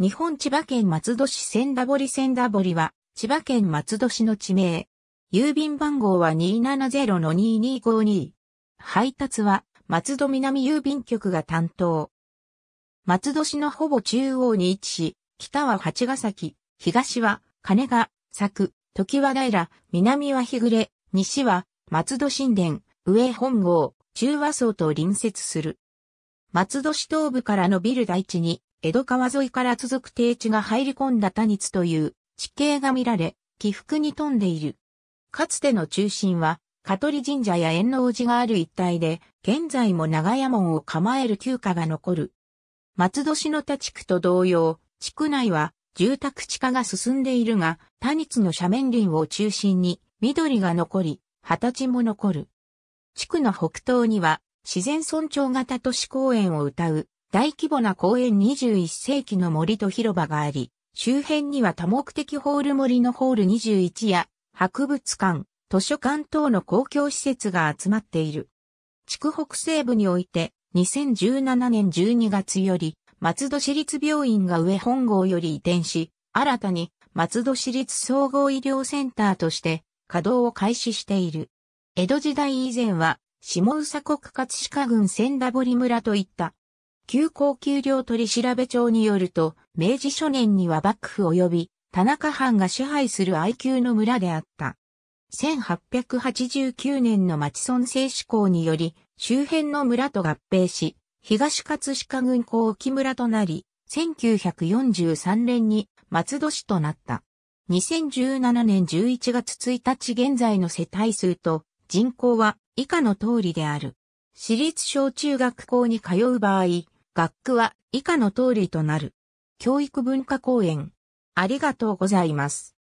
日本千葉県松戸市千田堀千田堀は、千葉県松戸市の地名。郵便番号は270-2252。配達は、松戸南郵便局が担当。松戸市のほぼ中央に位置し、北は八ヶ崎、東は金ヶ、佐久、時和平、南は日暮れ、西は松戸神殿、上本郷、中和層と隣接する。松戸市東部からのビル大地に、江戸川沿いから続く低地が入り込んだ多日という地形が見られ、起伏に富んでいる。かつての中心は、香取神社や円王寺がある一帯で、現在も長屋門を構える旧家が残る。松戸市の田地区と同様、地区内は住宅地化が進んでいるが、多日の斜面林を中心に緑が残り、畑地も残る。地区の北東には自然村長型都市公園を謳う大規模な公園21世紀の森と広場があり、周辺には多目的ホール森のホール21や博物館、図書館等の公共施設が集まっている。地区北西部において2017年12月より松戸市立病院が上本郷より移転し、新たに松戸市立総合医療センターとして稼働を開始している。江戸時代以前は下宇佐国葛飾郡千田堀村といった旧高級料取調帳によると、明治初年には幕府及び田中藩が支配する愛宮の村であった。1889年の町村制施行により、周辺の村と合併し、東葛飾郡港沖村となり、1943年に松戸市となった。2017年11月1日現在の世帯数と人口は以下の通りである。私立小中学校に通う場合、学区は以下の通りとなる。教育文化公園。ありがとうございます。